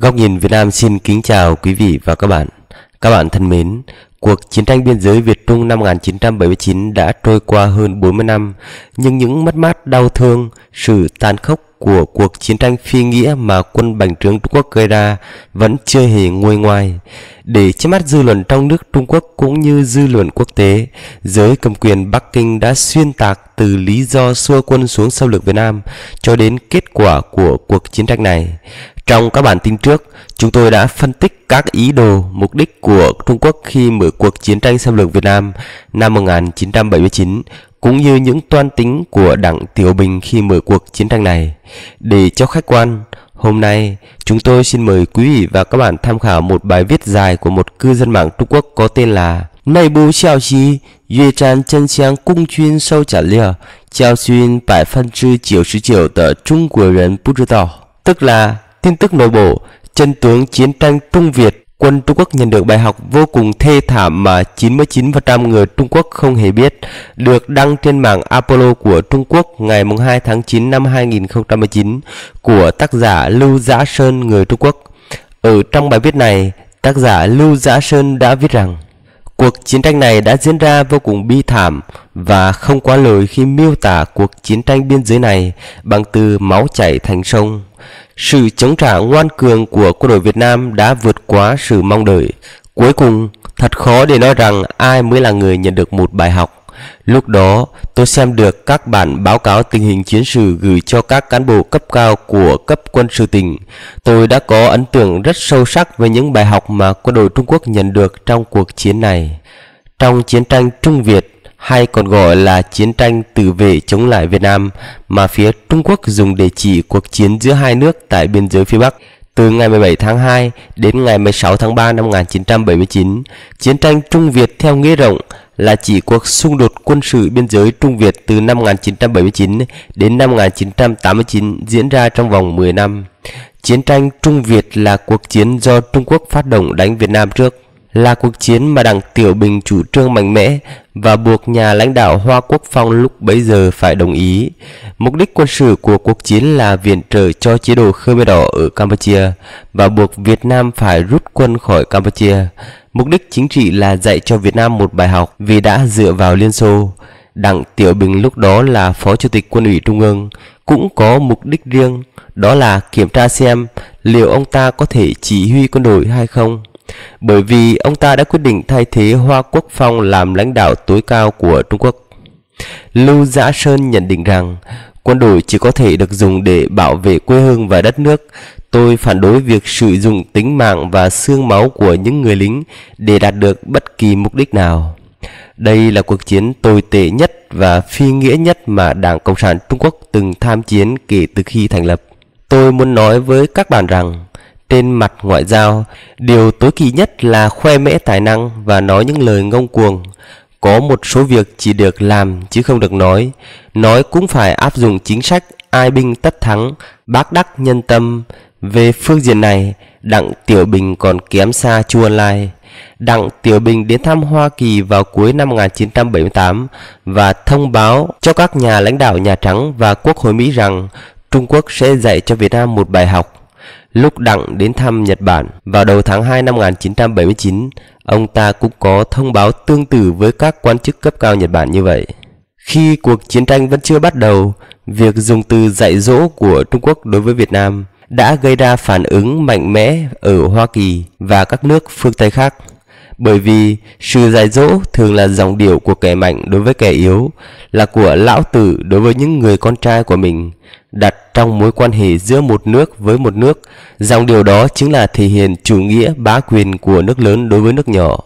Góc nhìn Việt Nam xin kính chào quý vị và các bạn. Các bạn thân mến, cuộc chiến tranh biên giới Việt Trung năm 1979 đã trôi qua hơn 40 năm, nhưng những mất mát đau thương, sự tàn khốc của cuộc chiến tranh phi nghĩa mà quân bành trướng Trung Quốc gây ra vẫn chưa hề nguôi ngoai. Để che mắt dư luận trong nước Trung Quốc cũng như dư luận quốc tế, giới cầm quyền Bắc Kinh đã xuyên tạc từ lý do xua quân xuống sâu lược Việt Nam cho đến kết quả của cuộc chiến tranh này. Trong các bản tin trước, chúng tôi đã phân tích các ý đồ, mục đích của Trung Quốc khi mở cuộc chiến tranh xâm lược Việt Nam năm 1979 cũng như những toan tính của Đặng Tiểu Bình khi mở cuộc chiến tranh này. Để cho khách quan, hôm nay chúng tôi xin mời quý vị và các bạn tham khảo một bài viết dài của một cư dân mạng Trung Quốc có tên là nay bộ xiao xí, Yue Chan chân xiang cung chuyên sâu trả lìa, Chiao xuyên 99% của Trung Quốc 人不知道 tức là tin tức nội bộ, chân tướng chiến tranh Trung Việt, quân Trung Quốc nhận được bài học vô cùng thê thảm mà 99% người Trung Quốc không hề biết, được đăng trên mạng Apollo của Trung Quốc ngày 2 tháng 9 năm 2019 của tác giả Lưu Giã Sơn người Trung Quốc. Ở trong bài viết này, tác giả Lưu Giã Sơn đã viết rằng Cuộc chiến tranh này đã diễn ra vô cùng bi thảm và không quá lời khi miêu tả cuộc chiến tranh biên giới này bằng từ máu chảy thành sông. Sự chống trả ngoan cường của quân đội Việt Nam đã vượt quá sự mong đợi. Cuối cùng, thật khó để nói rằng ai mới là người nhận được một bài học. Lúc đó, tôi xem được các bản báo cáo tình hình chiến sự gửi cho các cán bộ cấp cao của cấp quân sự tỉnh. Tôi đã có ấn tượng rất sâu sắc về những bài học mà quân đội Trung Quốc nhận được trong cuộc chiến này. Trong chiến tranh Trung Việt, hay còn gọi là chiến tranh tự vệ chống lại Việt Nam mà phía Trung Quốc dùng để chỉ cuộc chiến giữa hai nước tại biên giới phía Bắc từ ngày 17 tháng 2 đến ngày 16 tháng 3 năm 1979. Chiến tranh Trung Việt theo nghĩa rộng là chỉ cuộc xung đột quân sự biên giới Trung Việt từ năm 1979 đến năm 1989 diễn ra trong vòng 10 năm. Chiến tranh Trung Việt là cuộc chiến do Trung Quốc phát động đánh Việt Nam trước là cuộc chiến mà Đảng Tiểu Bình chủ trương mạnh mẽ và buộc nhà lãnh đạo Hoa Quốc Phong lúc bấy giờ phải đồng ý. Mục đích quân sự của cuộc chiến là viện trợ cho chế độ Khmer Đỏ ở Campuchia và buộc Việt Nam phải rút quân khỏi Campuchia. Mục đích chính trị là dạy cho Việt Nam một bài học vì đã dựa vào Liên Xô. Đặng Tiểu Bình lúc đó là Phó Chủ tịch Quân ủy Trung ương, cũng có mục đích riêng, đó là kiểm tra xem liệu ông ta có thể chỉ huy quân đội hay không bởi vì ông ta đã quyết định thay thế Hoa Quốc Phong làm lãnh đạo tối cao của Trung Quốc. Lưu Giã Sơn nhận định rằng quân đội chỉ có thể được dùng để bảo vệ quê hương và đất nước. Tôi phản đối việc sử dụng tính mạng và xương máu của những người lính để đạt được bất kỳ mục đích nào. Đây là cuộc chiến tồi tệ nhất và phi nghĩa nhất mà Đảng Cộng sản Trung Quốc từng tham chiến kể từ khi thành lập. Tôi muốn nói với các bạn rằng trên mặt ngoại giao, điều tối kỵ nhất là khoe mẽ tài năng và nói những lời ngông cuồng. Có một số việc chỉ được làm chứ không được nói. Nói cũng phải áp dụng chính sách ai binh tất thắng, bác đắc nhân tâm. Về phương diện này, Đặng Tiểu Bình còn kém xa Chu Lai. Đặng Tiểu Bình đến thăm Hoa Kỳ vào cuối năm 1978 và thông báo cho các nhà lãnh đạo Nhà Trắng và Quốc hội Mỹ rằng Trung Quốc sẽ dạy cho Việt Nam một bài học Lúc Đặng đến thăm Nhật Bản vào đầu tháng 2 năm 1979, ông ta cũng có thông báo tương tự với các quan chức cấp cao Nhật Bản như vậy. Khi cuộc chiến tranh vẫn chưa bắt đầu, việc dùng từ dạy dỗ của Trung Quốc đối với Việt Nam đã gây ra phản ứng mạnh mẽ ở Hoa Kỳ và các nước phương Tây khác. Bởi vì sự dạy dỗ thường là dòng điệu của kẻ mạnh đối với kẻ yếu, là của lão tử đối với những người con trai của mình, đặt trong mối quan hệ giữa một nước với một nước dòng điều đó chính là thể hiện chủ nghĩa bá quyền của nước lớn đối với nước nhỏ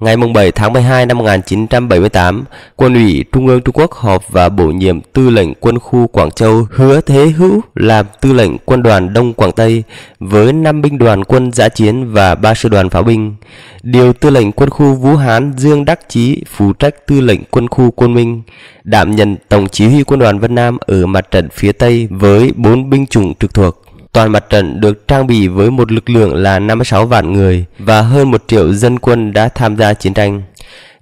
Ngày 7 tháng 12 năm 1978, Quân ủy Trung ương Trung Quốc họp và bổ nhiệm tư lệnh quân khu Quảng Châu Hứa Thế Hữu làm tư lệnh quân đoàn Đông Quảng Tây với 5 binh đoàn quân giã chiến và 3 sư đoàn pháo binh. Điều tư lệnh quân khu Vũ Hán Dương Đắc Chí phụ trách tư lệnh quân khu Quân Minh, đảm nhận tổng chỉ huy quân đoàn Vân Nam ở mặt trận phía Tây với 4 binh chủng trực thuộc. Toàn mặt trận được trang bị với một lực lượng là 56 vạn người và hơn 1 triệu dân quân đã tham gia chiến tranh.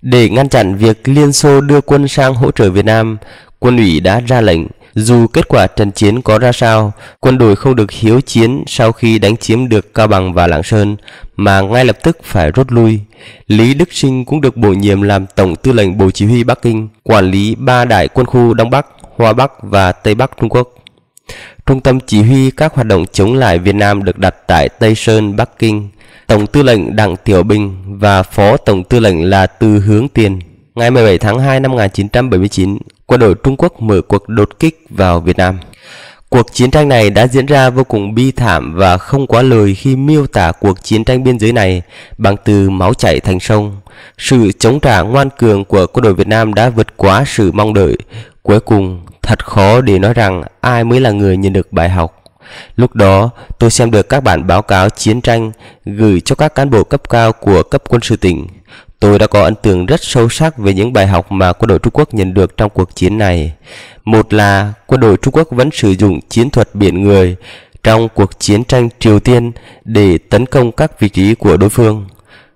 Để ngăn chặn việc Liên Xô đưa quân sang hỗ trợ Việt Nam, quân ủy đã ra lệnh dù kết quả trận chiến có ra sao, quân đội không được hiếu chiến sau khi đánh chiếm được Cao Bằng và Lạng Sơn, mà ngay lập tức phải rút lui. Lý Đức Sinh cũng được bổ nhiệm làm Tổng tư lệnh Bộ Chỉ huy Bắc Kinh, quản lý ba đại quân khu Đông Bắc, Hoa Bắc và Tây Bắc Trung Quốc. Trung tâm chỉ huy các hoạt động chống lại Việt Nam được đặt tại Tây Sơn, Bắc Kinh. Tổng tư lệnh Đặng Tiểu Bình và Phó Tổng tư lệnh là Từ Hướng Tiền. Ngày 17 tháng 2 năm 1979, quân đội Trung Quốc mở cuộc đột kích vào Việt Nam. Cuộc chiến tranh này đã diễn ra vô cùng bi thảm và không quá lời khi miêu tả cuộc chiến tranh biên giới này bằng từ máu chảy thành sông. Sự chống trả ngoan cường của quân đội Việt Nam đã vượt quá sự mong đợi. Cuối cùng, Thật khó để nói rằng ai mới là người nhận được bài học. Lúc đó, tôi xem được các bản báo cáo chiến tranh gửi cho các cán bộ cấp cao của cấp quân sự tỉnh. Tôi đã có ấn tượng rất sâu sắc về những bài học mà quân đội Trung Quốc nhận được trong cuộc chiến này. Một là quân đội Trung Quốc vẫn sử dụng chiến thuật biển người trong cuộc chiến tranh Triều Tiên để tấn công các vị trí của đối phương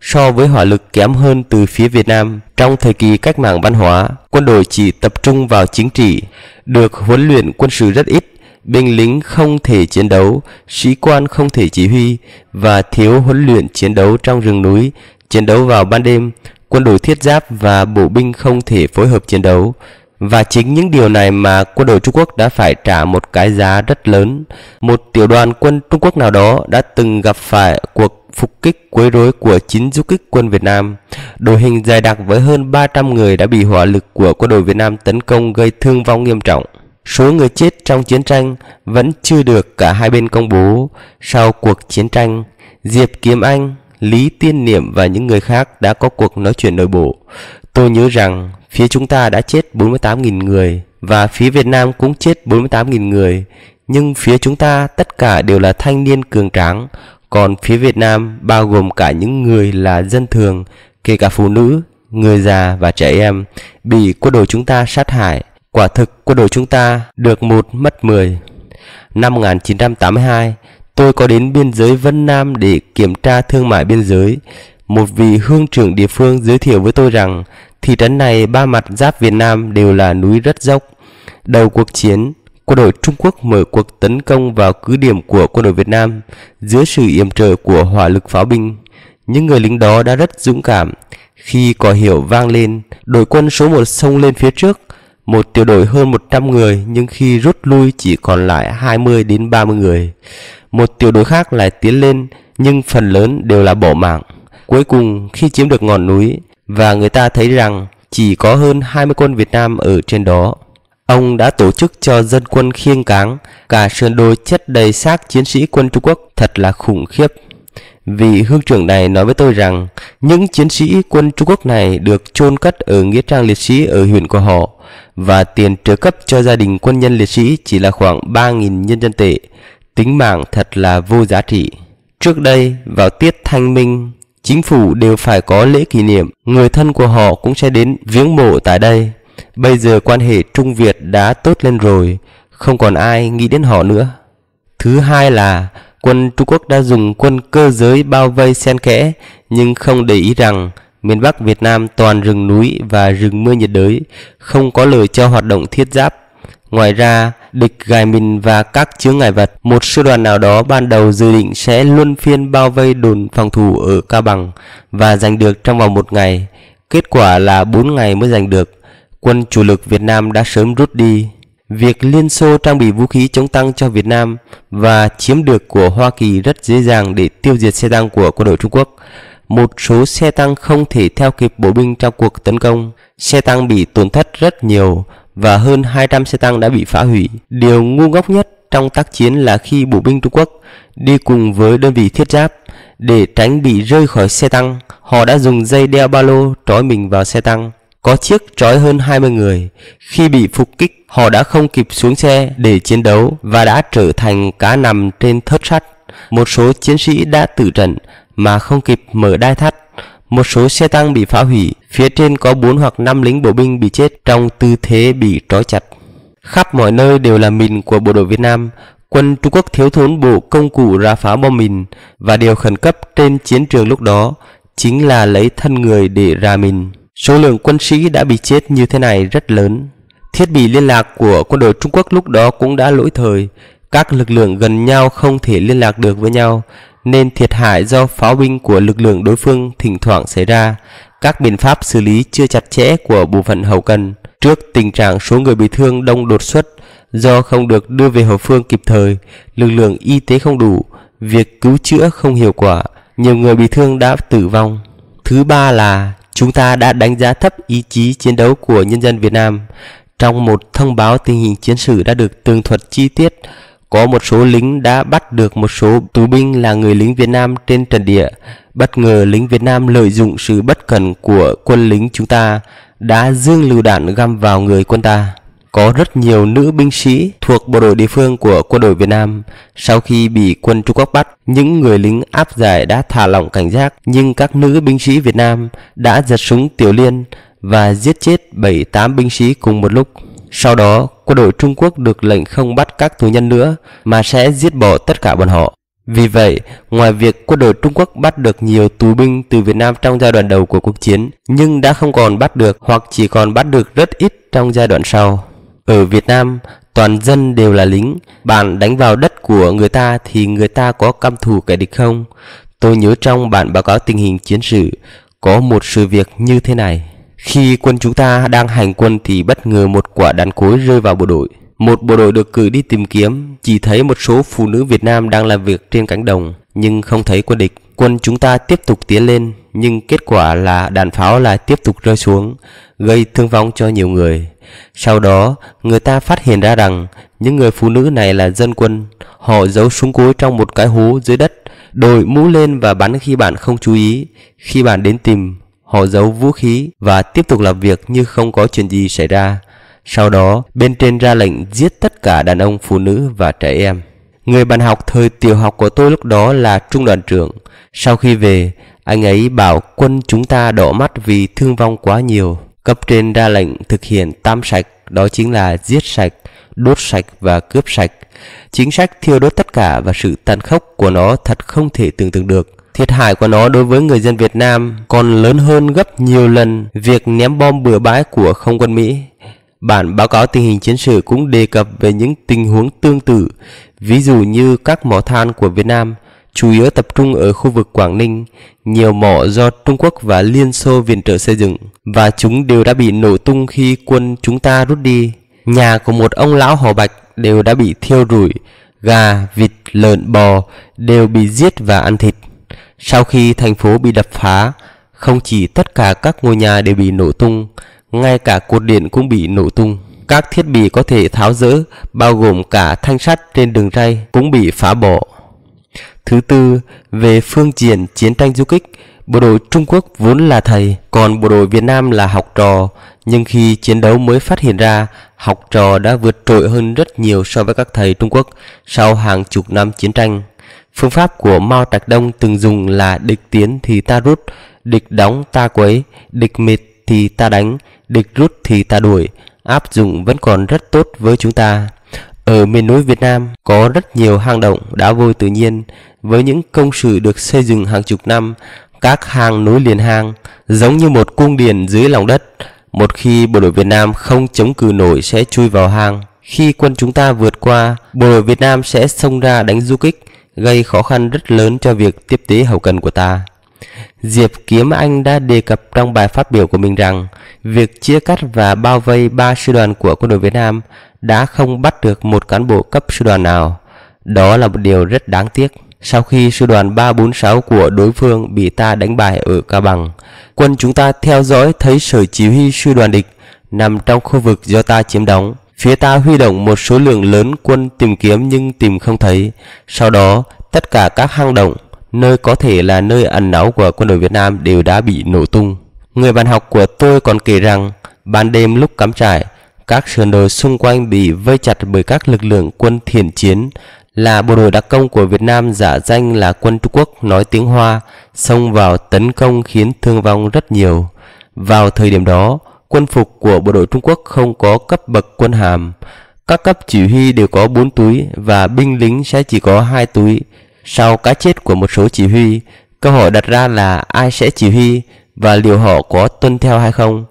so với hỏa lực kém hơn từ phía Việt Nam. Trong thời kỳ cách mạng văn hóa, quân đội chỉ tập trung vào chính trị, được huấn luyện quân sự rất ít, binh lính không thể chiến đấu, sĩ quan không thể chỉ huy và thiếu huấn luyện chiến đấu trong rừng núi, chiến đấu vào ban đêm, quân đội thiết giáp và bộ binh không thể phối hợp chiến đấu. Và chính những điều này mà quân đội Trung Quốc đã phải trả một cái giá rất lớn. Một tiểu đoàn quân Trung Quốc nào đó đã từng gặp phải cuộc phục kích quấy rối của chín du kích quân Việt Nam. Đội hình dài đặc với hơn 300 người đã bị hỏa lực của quân đội Việt Nam tấn công gây thương vong nghiêm trọng. Số người chết trong chiến tranh vẫn chưa được cả hai bên công bố. Sau cuộc chiến tranh, Diệp Kiếm Anh Lý Tiên Niệm và những người khác đã có cuộc nói chuyện nội bộ. Tôi nhớ rằng phía chúng ta đã chết 48.000 người và phía Việt Nam cũng chết 48.000 người. Nhưng phía chúng ta tất cả đều là thanh niên cường tráng, còn phía Việt Nam bao gồm cả những người là dân thường, kể cả phụ nữ, người già và trẻ em, bị quân đội chúng ta sát hại. Quả thực quân đội chúng ta được một mất mười. Năm 1982, Tôi có đến biên giới Vân Nam để kiểm tra thương mại biên giới. Một vị hương trưởng địa phương giới thiệu với tôi rằng thị trấn này ba mặt giáp Việt Nam đều là núi rất dốc. Đầu cuộc chiến, quân đội Trung Quốc mở cuộc tấn công vào cứ điểm của quân đội Việt Nam dưới sự yểm trợ của hỏa lực pháo binh. Những người lính đó đã rất dũng cảm. Khi cò hiệu vang lên, đội quân số một xông lên phía trước, một tiểu đội hơn 100 người nhưng khi rút lui chỉ còn lại 20 đến 30 người. Một tiểu đội khác lại tiến lên nhưng phần lớn đều là bỏ mạng. Cuối cùng khi chiếm được ngọn núi và người ta thấy rằng chỉ có hơn 20 quân Việt Nam ở trên đó. Ông đã tổ chức cho dân quân khiêng cáng, cả sườn đồi chất đầy xác chiến sĩ quân Trung Quốc thật là khủng khiếp. Vì hương trưởng này nói với tôi rằng những chiến sĩ quân Trung Quốc này được chôn cất ở nghĩa trang liệt sĩ ở huyện của họ và tiền trợ cấp cho gia đình quân nhân liệt sĩ chỉ là khoảng 3.000 nhân dân tệ. Tính mạng thật là vô giá trị. Trước đây, vào tiết thanh minh, chính phủ đều phải có lễ kỷ niệm, người thân của họ cũng sẽ đến viếng mộ tại đây. Bây giờ quan hệ Trung Việt đã tốt lên rồi, không còn ai nghĩ đến họ nữa. Thứ hai là quân Trung Quốc đã dùng quân cơ giới bao vây xen kẽ nhưng không để ý rằng miền Bắc Việt Nam toàn rừng núi và rừng mưa nhiệt đới, không có lời cho hoạt động thiết giáp. Ngoài ra, địch gài mình và các chướng ngại vật. Một sư đoàn nào đó ban đầu dự định sẽ luân phiên bao vây đồn phòng thủ ở Cao Bằng và giành được trong vòng một ngày. Kết quả là 4 ngày mới giành được. Quân chủ lực Việt Nam đã sớm rút đi. Việc Liên Xô trang bị vũ khí chống tăng cho Việt Nam và chiếm được của Hoa Kỳ rất dễ dàng để tiêu diệt xe tăng của quân đội Trung Quốc. Một số xe tăng không thể theo kịp bộ binh trong cuộc tấn công. Xe tăng bị tổn thất rất nhiều và hơn 200 xe tăng đã bị phá hủy. Điều ngu ngốc nhất trong tác chiến là khi bộ binh Trung Quốc đi cùng với đơn vị thiết giáp để tránh bị rơi khỏi xe tăng, họ đã dùng dây đeo ba lô trói mình vào xe tăng. Có chiếc trói hơn 20 người. Khi bị phục kích, họ đã không kịp xuống xe để chiến đấu và đã trở thành cá nằm trên thớt sắt. Một số chiến sĩ đã tử trận mà không kịp mở đai thắt một số xe tăng bị phá hủy, phía trên có 4 hoặc 5 lính bộ binh bị chết trong tư thế bị trói chặt. Khắp mọi nơi đều là mìn của bộ đội Việt Nam, quân Trung Quốc thiếu thốn bộ công cụ ra phá bom mìn và điều khẩn cấp trên chiến trường lúc đó chính là lấy thân người để ra mìn. Số lượng quân sĩ đã bị chết như thế này rất lớn. Thiết bị liên lạc của quân đội Trung Quốc lúc đó cũng đã lỗi thời, các lực lượng gần nhau không thể liên lạc được với nhau nên thiệt hại do pháo binh của lực lượng đối phương thỉnh thoảng xảy ra. Các biện pháp xử lý chưa chặt chẽ của bộ phận hậu cần trước tình trạng số người bị thương đông đột xuất do không được đưa về hậu phương kịp thời, lực lượng y tế không đủ, việc cứu chữa không hiệu quả, nhiều người bị thương đã tử vong. Thứ ba là chúng ta đã đánh giá thấp ý chí chiến đấu của nhân dân Việt Nam. Trong một thông báo tình hình chiến sự đã được tường thuật chi tiết, có một số lính đã bắt được một số tù binh là người lính Việt Nam trên trận địa. Bất ngờ lính Việt Nam lợi dụng sự bất cẩn của quân lính chúng ta đã dương lưu đạn găm vào người quân ta. Có rất nhiều nữ binh sĩ thuộc bộ đội địa phương của quân đội Việt Nam. Sau khi bị quân Trung Quốc bắt, những người lính áp giải đã thả lỏng cảnh giác, nhưng các nữ binh sĩ Việt Nam đã giật súng tiểu liên và giết chết 7-8 binh sĩ cùng một lúc. Sau đó, quân đội Trung Quốc được lệnh không bắt các tù nhân nữa mà sẽ giết bỏ tất cả bọn họ. Vì vậy, ngoài việc quân đội Trung Quốc bắt được nhiều tù binh từ Việt Nam trong giai đoạn đầu của cuộc chiến, nhưng đã không còn bắt được hoặc chỉ còn bắt được rất ít trong giai đoạn sau. Ở Việt Nam, toàn dân đều là lính, bạn đánh vào đất của người ta thì người ta có căm thù kẻ địch không? Tôi nhớ trong bản báo cáo tình hình chiến sự, có một sự việc như thế này. Khi quân chúng ta đang hành quân thì bất ngờ một quả đạn cối rơi vào bộ đội. Một bộ đội được cử đi tìm kiếm, chỉ thấy một số phụ nữ Việt Nam đang làm việc trên cánh đồng, nhưng không thấy quân địch. Quân chúng ta tiếp tục tiến lên, nhưng kết quả là đạn pháo lại tiếp tục rơi xuống, gây thương vong cho nhiều người. Sau đó, người ta phát hiện ra rằng những người phụ nữ này là dân quân. Họ giấu súng cối trong một cái hố dưới đất, đội mũ lên và bắn khi bạn không chú ý. Khi bạn đến tìm, Họ giấu vũ khí và tiếp tục làm việc như không có chuyện gì xảy ra. Sau đó, bên trên ra lệnh giết tất cả đàn ông, phụ nữ và trẻ em. Người bạn học thời tiểu học của tôi lúc đó là trung đoàn trưởng. Sau khi về, anh ấy bảo quân chúng ta đỏ mắt vì thương vong quá nhiều. Cấp trên ra lệnh thực hiện tam sạch, đó chính là giết sạch, đốt sạch và cướp sạch. Chính sách thiêu đốt tất cả và sự tàn khốc của nó thật không thể tưởng tượng được. Thiệt hại của nó đối với người dân Việt Nam còn lớn hơn gấp nhiều lần việc ném bom bừa bãi của không quân Mỹ. Bản báo cáo tình hình chiến sự cũng đề cập về những tình huống tương tự, ví dụ như các mỏ than của Việt Nam chủ yếu tập trung ở khu vực Quảng Ninh, nhiều mỏ do Trung Quốc và Liên Xô viện trợ xây dựng và chúng đều đã bị nổ tung khi quân chúng ta rút đi. Nhà của một ông lão họ Bạch đều đã bị thiêu rụi, gà, vịt, lợn, bò đều bị giết và ăn thịt. Sau khi thành phố bị đập phá, không chỉ tất cả các ngôi nhà đều bị nổ tung, ngay cả cột điện cũng bị nổ tung. Các thiết bị có thể tháo dỡ, bao gồm cả thanh sắt trên đường ray cũng bị phá bỏ. Thứ tư, về phương diện chiến tranh du kích, bộ đội Trung Quốc vốn là thầy, còn bộ đội Việt Nam là học trò, nhưng khi chiến đấu mới phát hiện ra, học trò đã vượt trội hơn rất nhiều so với các thầy Trung Quốc sau hàng chục năm chiến tranh. Phương pháp của Mao Trạch Đông từng dùng là địch tiến thì ta rút, địch đóng ta quấy, địch mệt thì ta đánh, địch rút thì ta đuổi, áp dụng vẫn còn rất tốt với chúng ta. Ở miền núi Việt Nam có rất nhiều hang động đá vôi tự nhiên với những công sự được xây dựng hàng chục năm, các hang núi liền hang giống như một cung điện dưới lòng đất. Một khi bộ đội Việt Nam không chống cự nổi sẽ chui vào hang. Khi quân chúng ta vượt qua, bộ đội Việt Nam sẽ xông ra đánh du kích gây khó khăn rất lớn cho việc tiếp tế hậu cần của ta. Diệp Kiếm Anh đã đề cập trong bài phát biểu của mình rằng việc chia cắt và bao vây ba sư đoàn của quân đội Việt Nam đã không bắt được một cán bộ cấp sư đoàn nào. Đó là một điều rất đáng tiếc. Sau khi sư đoàn 346 của đối phương bị ta đánh bại ở Cao Bằng, quân chúng ta theo dõi thấy sở chỉ huy sư đoàn địch nằm trong khu vực do ta chiếm đóng Phía ta huy động một số lượng lớn quân tìm kiếm nhưng tìm không thấy. Sau đó, tất cả các hang động, nơi có thể là nơi ẩn náu của quân đội Việt Nam đều đã bị nổ tung. Người bạn học của tôi còn kể rằng, ban đêm lúc cắm trại, các sườn đồi xung quanh bị vây chặt bởi các lực lượng quân thiền chiến là bộ đội đặc công của Việt Nam giả danh là quân Trung Quốc nói tiếng Hoa xông vào tấn công khiến thương vong rất nhiều. Vào thời điểm đó, quân phục của bộ đội Trung Quốc không có cấp bậc quân hàm. Các cấp chỉ huy đều có 4 túi và binh lính sẽ chỉ có 2 túi. Sau cái chết của một số chỉ huy, câu hỏi đặt ra là ai sẽ chỉ huy và liệu họ có tuân theo hay không.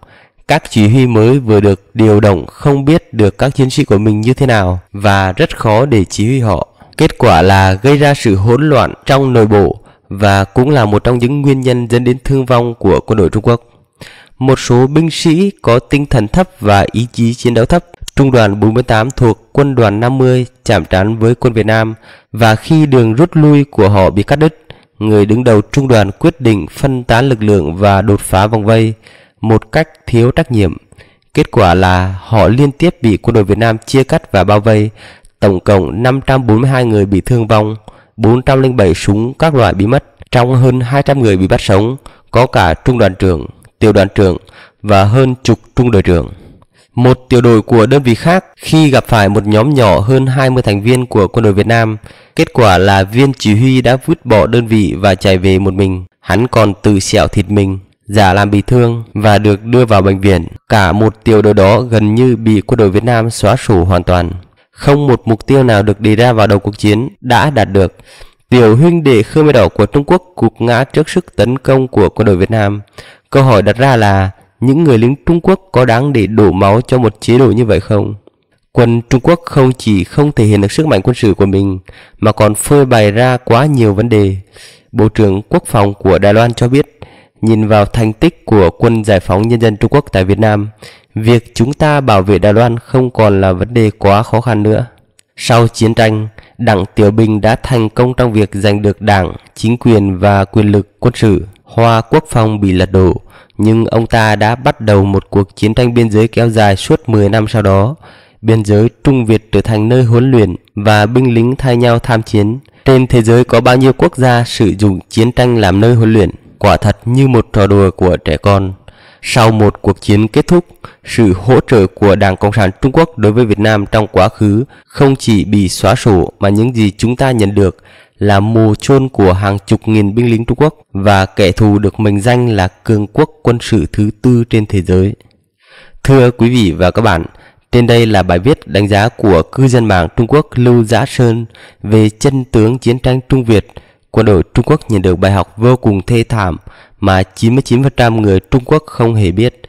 Các chỉ huy mới vừa được điều động không biết được các chiến sĩ của mình như thế nào và rất khó để chỉ huy họ. Kết quả là gây ra sự hỗn loạn trong nội bộ và cũng là một trong những nguyên nhân dẫn đến thương vong của quân đội Trung Quốc. Một số binh sĩ có tinh thần thấp và ý chí chiến đấu thấp. Trung đoàn 48 thuộc quân đoàn 50 chạm trán với quân Việt Nam và khi đường rút lui của họ bị cắt đứt, người đứng đầu trung đoàn quyết định phân tán lực lượng và đột phá vòng vây một cách thiếu trách nhiệm. Kết quả là họ liên tiếp bị quân đội Việt Nam chia cắt và bao vây, tổng cộng 542 người bị thương vong, 407 súng các loại bị mất, trong hơn 200 người bị bắt sống, có cả trung đoàn trưởng tiểu đoàn trưởng và hơn chục trung đội trưởng. Một tiểu đội của đơn vị khác khi gặp phải một nhóm nhỏ hơn 20 thành viên của quân đội Việt Nam, kết quả là viên chỉ huy đã vứt bỏ đơn vị và chạy về một mình. Hắn còn tự sẹo thịt mình, giả làm bị thương và được đưa vào bệnh viện. Cả một tiểu đội đó gần như bị quân đội Việt Nam xóa sổ hoàn toàn. Không một mục tiêu nào được đề ra vào đầu cuộc chiến đã đạt được Tiểu huynh đệ Khmer Đỏ của Trung Quốc cục ngã trước sức tấn công của quân đội Việt Nam. Câu hỏi đặt ra là những người lính Trung Quốc có đáng để đổ máu cho một chế độ như vậy không? Quân Trung Quốc không chỉ không thể hiện được sức mạnh quân sự của mình mà còn phơi bày ra quá nhiều vấn đề. Bộ trưởng Quốc phòng của Đài Loan cho biết, nhìn vào thành tích của quân giải phóng nhân dân Trung Quốc tại Việt Nam, việc chúng ta bảo vệ Đài Loan không còn là vấn đề quá khó khăn nữa. Sau chiến tranh, Đặng Tiểu Bình đã thành công trong việc giành được đảng, chính quyền và quyền lực quân sự. Hoa quốc phong bị lật đổ, nhưng ông ta đã bắt đầu một cuộc chiến tranh biên giới kéo dài suốt 10 năm sau đó. Biên giới Trung Việt trở thành nơi huấn luyện và binh lính thay nhau tham chiến. Trên thế giới có bao nhiêu quốc gia sử dụng chiến tranh làm nơi huấn luyện? Quả thật như một trò đùa của trẻ con. Sau một cuộc chiến kết thúc, sự hỗ trợ của Đảng Cộng sản Trung Quốc đối với Việt Nam trong quá khứ không chỉ bị xóa sổ mà những gì chúng ta nhận được là mồ chôn của hàng chục nghìn binh lính Trung Quốc và kẻ thù được mệnh danh là cường quốc quân sự thứ tư trên thế giới. Thưa quý vị và các bạn, trên đây là bài viết đánh giá của cư dân mạng Trung Quốc Lưu Giã Sơn về chân tướng chiến tranh Trung Việt – quân đội Trung Quốc nhận được bài học vô cùng thê thảm mà 99% người Trung Quốc không hề biết.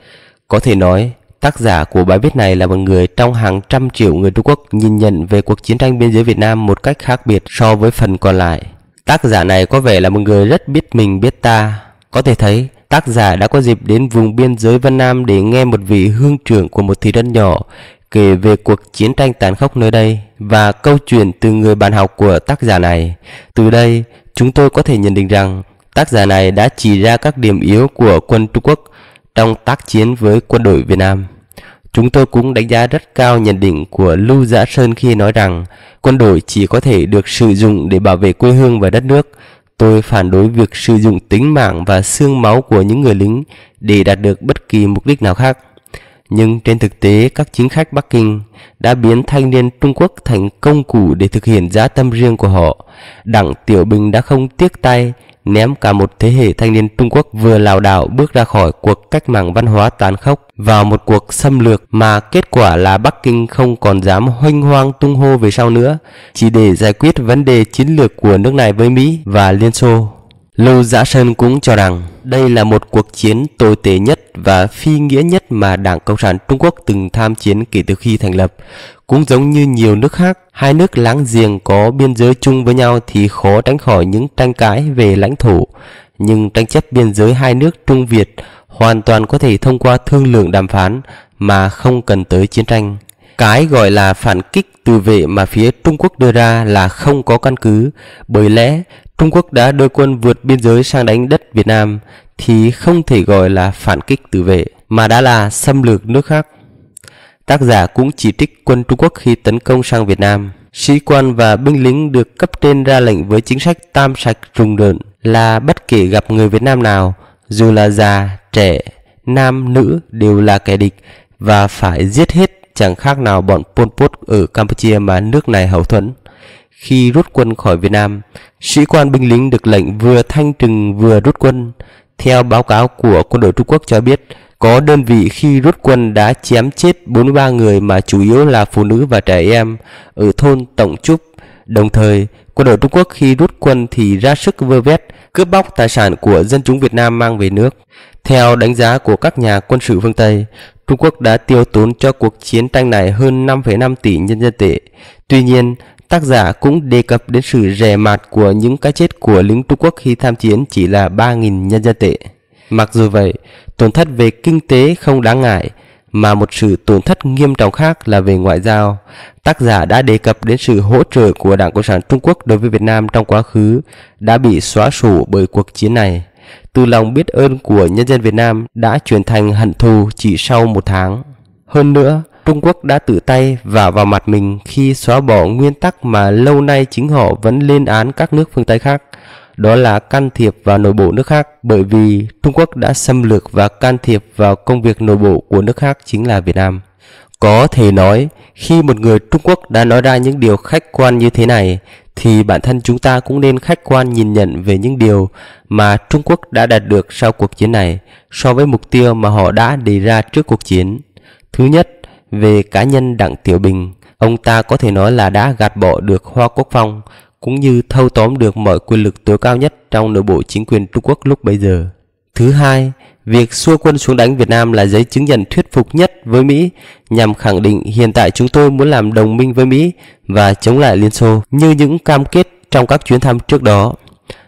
Có thể nói, tác giả của bài viết này là một người trong hàng trăm triệu người Trung Quốc nhìn nhận về cuộc chiến tranh biên giới Việt Nam một cách khác biệt so với phần còn lại. Tác giả này có vẻ là một người rất biết mình biết ta. Có thể thấy, tác giả đã có dịp đến vùng biên giới Vân Nam để nghe một vị hương trưởng của một thị trấn nhỏ kể về cuộc chiến tranh tàn khốc nơi đây và câu chuyện từ người bạn học của tác giả này. Từ đây, chúng tôi có thể nhận định rằng tác giả này đã chỉ ra các điểm yếu của quân Trung Quốc trong tác chiến với quân đội Việt Nam. Chúng tôi cũng đánh giá rất cao nhận định của Lưu Giã Sơn khi nói rằng quân đội chỉ có thể được sử dụng để bảo vệ quê hương và đất nước. Tôi phản đối việc sử dụng tính mạng và xương máu của những người lính để đạt được bất kỳ mục đích nào khác. Nhưng trên thực tế, các chính khách Bắc Kinh đã biến thanh niên Trung Quốc thành công cụ để thực hiện giá tâm riêng của họ. Đảng Tiểu Bình đã không tiếc tay ném cả một thế hệ thanh niên Trung Quốc vừa lào đảo bước ra khỏi cuộc cách mạng văn hóa tàn khốc vào một cuộc xâm lược mà kết quả là Bắc Kinh không còn dám hoanh hoang tung hô về sau nữa, chỉ để giải quyết vấn đề chiến lược của nước này với Mỹ và Liên Xô. Lưu Dã Sơn cũng cho rằng đây là một cuộc chiến tồi tệ nhất và phi nghĩa nhất mà Đảng Cộng sản Trung Quốc từng tham chiến kể từ khi thành lập. Cũng giống như nhiều nước khác, hai nước láng giềng có biên giới chung với nhau thì khó tránh khỏi những tranh cãi về lãnh thổ. Nhưng tranh chấp biên giới hai nước Trung Việt hoàn toàn có thể thông qua thương lượng đàm phán mà không cần tới chiến tranh. Cái gọi là phản kích tự vệ mà phía Trung Quốc đưa ra là không có căn cứ, bởi lẽ Trung Quốc đã đưa quân vượt biên giới sang đánh đất Việt Nam thì không thể gọi là phản kích tự vệ mà đã là xâm lược nước khác. Tác giả cũng chỉ trích quân Trung Quốc khi tấn công sang Việt Nam. Sĩ quan và binh lính được cấp trên ra lệnh với chính sách tam sạch trùng rợn là bất kể gặp người Việt Nam nào, dù là già, trẻ, nam, nữ đều là kẻ địch và phải giết hết chẳng khác nào bọn Pol Pot ở Campuchia mà nước này hậu thuẫn khi rút quân khỏi Việt Nam, sĩ quan binh lính được lệnh vừa thanh trừng vừa rút quân. Theo báo cáo của quân đội Trung Quốc cho biết, có đơn vị khi rút quân đã chém chết 43 người mà chủ yếu là phụ nữ và trẻ em ở thôn Tổng Trúc. Đồng thời, quân đội Trung Quốc khi rút quân thì ra sức vơ vét, cướp bóc tài sản của dân chúng Việt Nam mang về nước. Theo đánh giá của các nhà quân sự phương Tây, Trung Quốc đã tiêu tốn cho cuộc chiến tranh này hơn 5,5 tỷ nhân dân tệ. Tuy nhiên, Tác giả cũng đề cập đến sự rẻ mạt của những cái chết của lính Trung Quốc khi tham chiến chỉ là 3.000 nhân dân tệ. Mặc dù vậy, tổn thất về kinh tế không đáng ngại, mà một sự tổn thất nghiêm trọng khác là về ngoại giao. Tác giả đã đề cập đến sự hỗ trợ của Đảng Cộng sản Trung Quốc đối với Việt Nam trong quá khứ đã bị xóa sổ bởi cuộc chiến này. Từ lòng biết ơn của nhân dân Việt Nam đã chuyển thành hận thù chỉ sau một tháng. Hơn nữa, Trung Quốc đã tự tay vả vào mặt mình khi xóa bỏ nguyên tắc mà lâu nay chính họ vẫn lên án các nước phương Tây khác, đó là can thiệp vào nội bộ nước khác, bởi vì Trung Quốc đã xâm lược và can thiệp vào công việc nội bộ của nước khác chính là Việt Nam. Có thể nói, khi một người Trung Quốc đã nói ra những điều khách quan như thế này, thì bản thân chúng ta cũng nên khách quan nhìn nhận về những điều mà Trung Quốc đã đạt được sau cuộc chiến này so với mục tiêu mà họ đã đề ra trước cuộc chiến. Thứ nhất, về cá nhân Đặng Tiểu Bình, ông ta có thể nói là đã gạt bỏ được Hoa Quốc Phong cũng như thâu tóm được mọi quyền lực tối cao nhất trong nội bộ chính quyền Trung Quốc lúc bấy giờ. Thứ hai, việc xua quân xuống đánh Việt Nam là giấy chứng nhận thuyết phục nhất với Mỹ nhằm khẳng định hiện tại chúng tôi muốn làm đồng minh với Mỹ và chống lại Liên Xô như những cam kết trong các chuyến thăm trước đó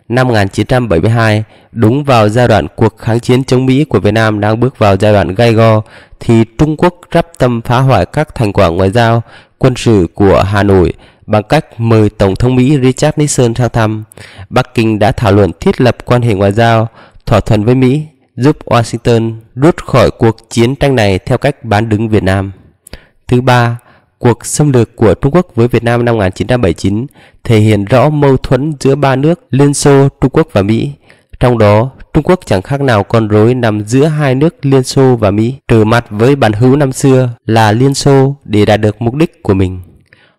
năm 1972, đúng vào giai đoạn cuộc kháng chiến chống Mỹ của Việt Nam đang bước vào giai đoạn gai go, thì Trung Quốc rắp tâm phá hoại các thành quả ngoại giao, quân sự của Hà Nội bằng cách mời Tổng thống Mỹ Richard Nixon sang thăm. Bắc Kinh đã thảo luận thiết lập quan hệ ngoại giao, thỏa thuận với Mỹ, giúp Washington rút khỏi cuộc chiến tranh này theo cách bán đứng Việt Nam. Thứ ba, Cuộc xâm lược của Trung Quốc với Việt Nam năm 1979 thể hiện rõ mâu thuẫn giữa ba nước Liên Xô, Trung Quốc và Mỹ. Trong đó, Trung Quốc chẳng khác nào con rối nằm giữa hai nước Liên Xô và Mỹ, trở mặt với bản hữu năm xưa là Liên Xô để đạt được mục đích của mình.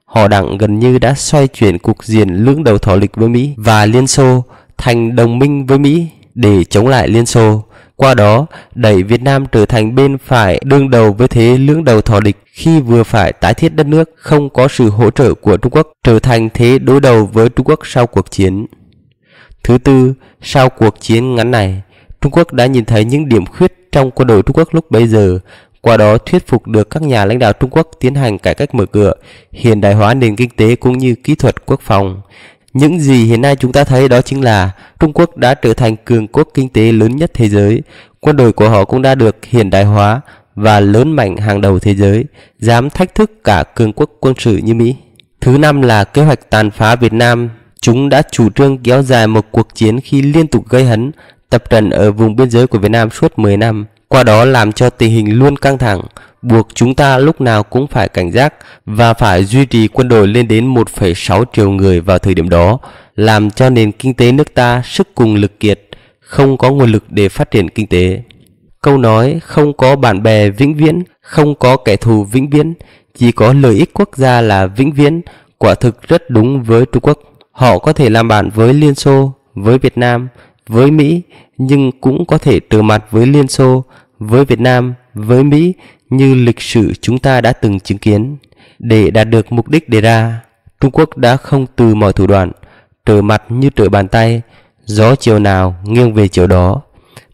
Họ đặng gần như đã xoay chuyển cục diện lưỡng đầu thỏa lịch với Mỹ và Liên Xô thành đồng minh với Mỹ để chống lại Liên Xô, qua đó đẩy Việt Nam trở thành bên phải đương đầu với thế lưỡng đầu thỏa địch khi vừa phải tái thiết đất nước không có sự hỗ trợ của Trung Quốc trở thành thế đối đầu với Trung Quốc sau cuộc chiến. Thứ tư, sau cuộc chiến ngắn này, Trung Quốc đã nhìn thấy những điểm khuyết trong quân đội Trung Quốc lúc bấy giờ, qua đó thuyết phục được các nhà lãnh đạo Trung Quốc tiến hành cải cách mở cửa, hiện đại hóa nền kinh tế cũng như kỹ thuật quốc phòng. Những gì hiện nay chúng ta thấy đó chính là Trung Quốc đã trở thành cường quốc kinh tế lớn nhất thế giới, quân đội của họ cũng đã được hiện đại hóa, và lớn mạnh hàng đầu thế giới, dám thách thức cả cường quốc quân sự như Mỹ. Thứ năm là kế hoạch tàn phá Việt Nam. Chúng đã chủ trương kéo dài một cuộc chiến khi liên tục gây hấn, tập trận ở vùng biên giới của Việt Nam suốt 10 năm, qua đó làm cho tình hình luôn căng thẳng, buộc chúng ta lúc nào cũng phải cảnh giác và phải duy trì quân đội lên đến 1,6 triệu người vào thời điểm đó, làm cho nền kinh tế nước ta sức cùng lực kiệt, không có nguồn lực để phát triển kinh tế. Câu nói không có bạn bè vĩnh viễn, không có kẻ thù vĩnh viễn, chỉ có lợi ích quốc gia là vĩnh viễn, quả thực rất đúng với Trung Quốc. Họ có thể làm bạn với Liên Xô, với Việt Nam, với Mỹ, nhưng cũng có thể trở mặt với Liên Xô, với Việt Nam, với Mỹ như lịch sử chúng ta đã từng chứng kiến. Để đạt được mục đích đề ra, Trung Quốc đã không từ mọi thủ đoạn, trở mặt như trở bàn tay, gió chiều nào nghiêng về chiều đó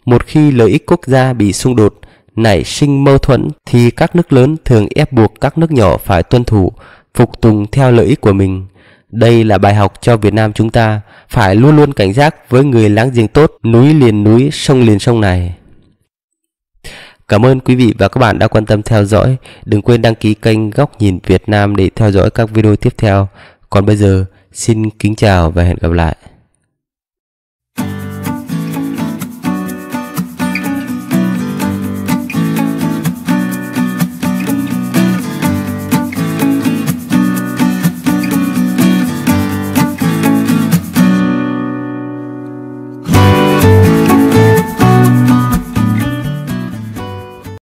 một khi lợi ích quốc gia bị xung đột nảy sinh mâu thuẫn thì các nước lớn thường ép buộc các nước nhỏ phải tuân thủ phục tùng theo lợi ích của mình đây là bài học cho việt nam chúng ta phải luôn luôn cảnh giác với người láng giềng tốt núi liền núi sông liền sông này Cảm ơn quý vị và các bạn đã quan tâm theo dõi. Đừng quên đăng ký kênh Góc Nhìn Việt Nam để theo dõi các video tiếp theo. Còn bây giờ, xin kính chào và hẹn gặp lại.